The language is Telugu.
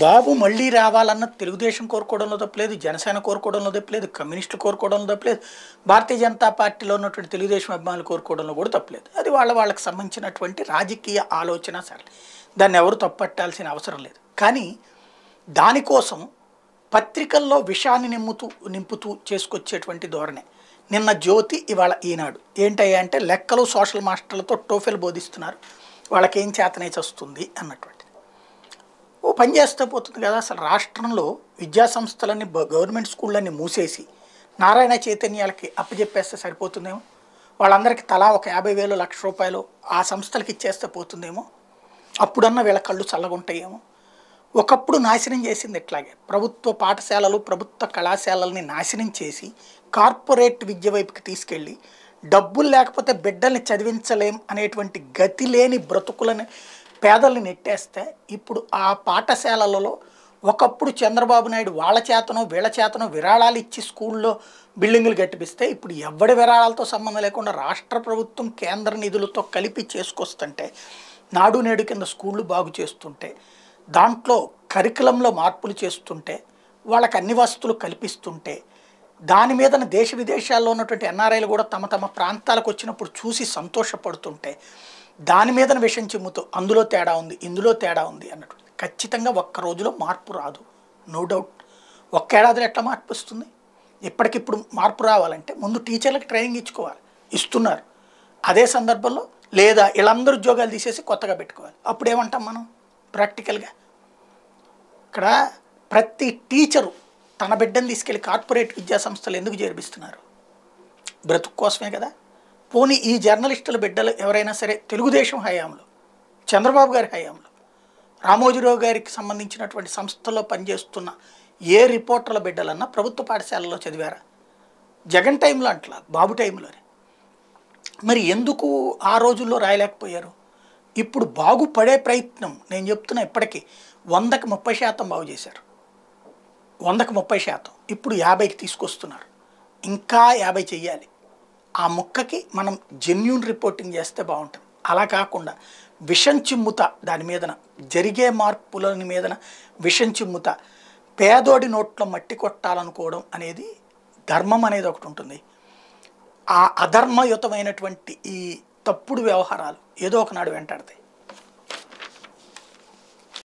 బాబు మళ్ళీ రావాలన్న తెలుగుదేశం కోరుకోవడంలో తప్పలేదు జనసేన కోరుకోవడంలో తప్పలేదు కమ్యూనిస్టులు కోరుకోవడంలో తప్పలేదు భారతీయ జనతా పార్టీలో ఉన్నటువంటి తెలుగుదేశం అభిమానులు కోరుకోవడంలో కూడా తప్పలేదు అది వాళ్ళ వాళ్ళకి సంబంధించినటువంటి రాజకీయ ఆలోచన సరే దాన్ని ఎవరు తప్పట్టాల్సిన అవసరం లేదు కానీ దానికోసం పత్రికల్లో విషాన్ని నిమ్ముతూ నింపుతూ చేసుకొచ్చేటువంటి ధోరణే నిన్న జ్యోతి ఇవాళ ఈనాడు ఏంటయ్యా అంటే లెక్కలు సోషల్ మాస్టర్లతో టోఫెల్ బోధిస్తున్నారు వాళ్ళకేం చేతనే చేస్తుంది అన్నటువంటి పనిచేస్తే పోతుంది కదా అసలు రాష్ట్రంలో విద్యాసంస్థలన్నీ గవర్నమెంట్ స్కూళ్ళన్నీ మూసేసి నారాయణ చైతన్యాలకి అప్పచెప్పేస్తే సరిపోతుందేమో వాళ్ళందరికీ తలా ఒక యాభై వేలు లక్ష రూపాయలు ఆ సంస్థలకి ఇచ్చేస్తే పోతుందేమో అప్పుడన్నా వీళ్ళ కళ్ళు చల్లగుంటాయేమో ఒకప్పుడు నాశనం చేసింది ఇట్లాగే ప్రభుత్వ పాఠశాలలు ప్రభుత్వ కళాశాలల్ని నాశనం చేసి కార్పొరేట్ విద్య వైపుకి తీసుకెళ్ళి డబ్బులు లేకపోతే బిడ్డల్ని చదివించలేం అనేటువంటి గతి లేని బ్రతుకులని పేదల్ని నెట్టేస్తే ఇప్పుడు ఆ పాఠశాలలలో ఒకప్పుడు చంద్రబాబు నాయుడు వాళ్ళ చేతనో వీళ్ళ చేతనో విరాళాలు ఇచ్చి స్కూల్లో బిల్డింగులు కట్టిపిస్తే ఇప్పుడు ఎవడి విరాళాలతో సంబంధం లేకుండా రాష్ట్ర ప్రభుత్వం కేంద్ర నిధులతో కలిపి చేసుకొస్తుంటే నాడు నేడు కింద స్కూళ్ళు బాగు చేస్తుంటే దాంట్లో కరికులంలో మార్పులు చేస్తుంటే వాళ్ళకి అన్ని వస్తువులు కల్పిస్తుంటే దాని మీద దేశ విదేశాల్లో ఉన్నటువంటి ఎన్ఆర్ఐలు కూడా తమ తమ ప్రాంతాలకు వచ్చినప్పుడు చూసి సంతోషపడుతుంటే దాని మీద విషయం చిమ్ముతో అందులో తేడా ఉంది ఇందులో తేడా ఉంది అన్నట్టు ఖచ్చితంగా ఒక్క రోజులో మార్పు రాదు నో డౌట్ ఒక్క ఏడాదిలో ఎట్లా మార్పు వస్తుంది ఇప్పటికిప్పుడు మార్పు రావాలంటే ముందు టీచర్లకు ట్రైనింగ్ ఇచ్చుకోవాలి ఇస్తున్నారు అదే సందర్భంలో లేదా వీళ్ళందరూ ఉద్యోగాలు తీసేసి కొత్తగా పెట్టుకోవాలి అప్పుడు ఏమంటాం మనం ప్రాక్టికల్గా ఇక్కడ ప్రతి టీచరు తన బిడ్డను తీసుకెళ్ళి కార్పొరేట్ విద్యా సంస్థలు ఎందుకు చేర్పిస్తున్నారు బ్రతుకు కోసమే కదా పోనీ ఈ జర్నలిస్టుల బిడ్డలు ఎవరైనా సరే తెలుగుదేశం హయాంలో చంద్రబాబు గారి హయాంలో రామోజీరావు గారికి సంబంధించినటువంటి సంస్థలో పనిచేస్తున్న ఏ రిపోర్టర్ల బిడ్డలన్నా ప్రభుత్వ పాఠశాలలో చదివారా జగన్ టైంలో అంటలా బాబు టైంలోనే మరి ఎందుకు ఆ రోజుల్లో రాయలేకపోయారు ఇప్పుడు బాగుపడే ప్రయత్నం నేను చెప్తున్నా ఇప్పటికీ వందకు ముప్పై శాతం బాగు చేశారు వందకు ముప్పై శాతం ఇప్పుడు యాభైకి తీసుకొస్తున్నారు ఇంకా యాభై చెయ్యాలి ఆ ముక్కకి మనం జెన్యున్ రిపోర్టింగ్ చేస్తే బాగుంటుంది అలా కాకుండా విషం చిమ్ముత దాని మీదన జరిగే మార్పులని మీదన విషం చిమ్ముత పేదోడి నోట్లో మట్టి కొట్టాలనుకోవడం అనేది ధర్మం అనేది ఒకటి ఉంటుంది ఆ అధర్మయుతమైనటువంటి ఈ తప్పుడు వ్యవహారాలు ఏదో ఒకనాడు వెంటాడతాయి